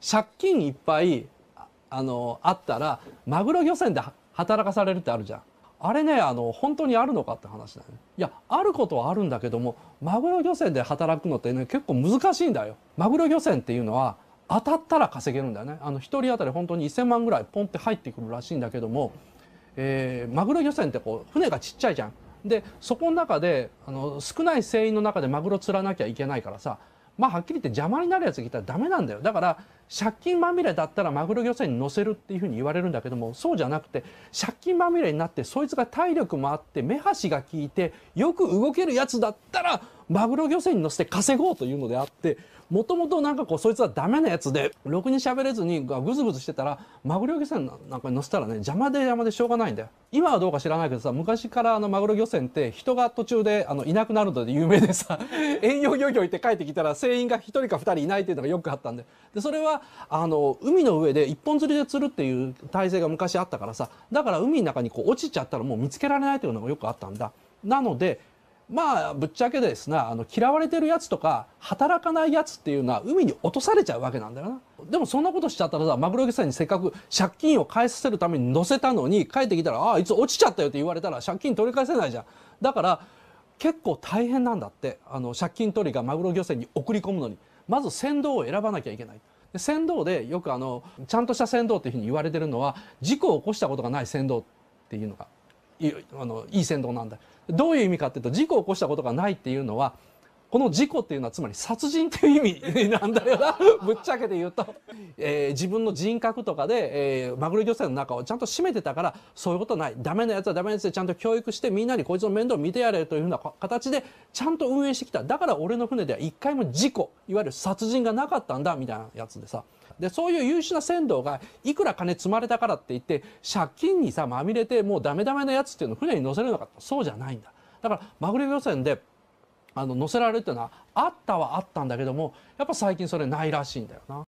借金いっぱいあのあったらマグロ漁船で働かされるってあるじゃん。あれねあの本当にあるのかって話だよね。いやあることはあるんだけどもマグロ漁船で働くのってね結構難しいんだよ。マグロ漁船っていうのは当たったら稼げるんだよね。あの1人当たり本当に1,000万ぐらいポンって入ってくるらしいんだけども、えー、マグロ漁船ってこう船がちっちゃいじゃん。でそこの中であの少ない船員の中でマグロ釣らなきゃいけないからさまあはっきり言って邪魔になるやつがいたらダメなんだよだから借金まみれだったらマグロ漁船に乗せるっていうふうに言われるんだけどもそうじゃなくて借金まみれになってそいつが体力もあって目端が効いてよく動けるやつだったらマグロ漁船に乗せて稼ごうというのであって、もともとなんかこう、そいつはダメなやつで、ろくに喋れずにぐずぐずしてたら、マグロ漁船なんかに乗せたらね、邪魔で邪魔でしょうがないんだよ。今はどうか知らないけどさ、昔からあのマグロ漁船って人が途中であのいなくなるので有名でさ、遠 洋漁業行って帰ってきたら船員が1人か2人いないっていうのがよくあったんで。で、それは、あの、海の上で一本釣りで釣るっていう体制が昔あったからさ、だから海の中にこう落ちちゃったらもう見つけられないというのがよくあったんだ。なので、まあぶっちゃけですねあの嫌われてるやつとか働かないやつっていうのは海に落とされちゃうわけなんだよなでもそんなことしちゃったらさマグロ漁船にせっかく借金を返させるために乗せたのに帰ってきたら「ああいつ落ちちゃったよ」って言われたら借金取り返せないじゃんだから結構大変なんだってあの借金取りがマグロ漁船に送り込むのにまず船頭を選ばなきゃいけない。船頭でよくあのちゃんとした船頭っていうふうに言われてるのは事故を起こしたことがない船頭っていうのがあのいい先導なんだどういう意味かっていうと事故を起こしたことがないっていうのはこの事故っていうのはつまり殺人っていう意味なんだよなぶっちゃけて言うと、えー、自分の人格とかで、えー、マグロ漁船の中をちゃんと閉めてたからそういうことないダメなやつはダメなやつでちゃんと教育してみんなにこいつの面倒を見てやれというふうな形でちゃんと運営してきただから俺の船では一回も事故いわゆる殺人がなかったんだみたいなやつでさでそういう優秀な船頭がいくら金積まれたからって言って借金にさまみれてもうダメダメなやつっていうのを船に乗せるのかそうじゃないんだ。だからマグロ漁船であの載せられるっていうのはあったはあったんだけどもやっぱ最近それないらしいんだよな。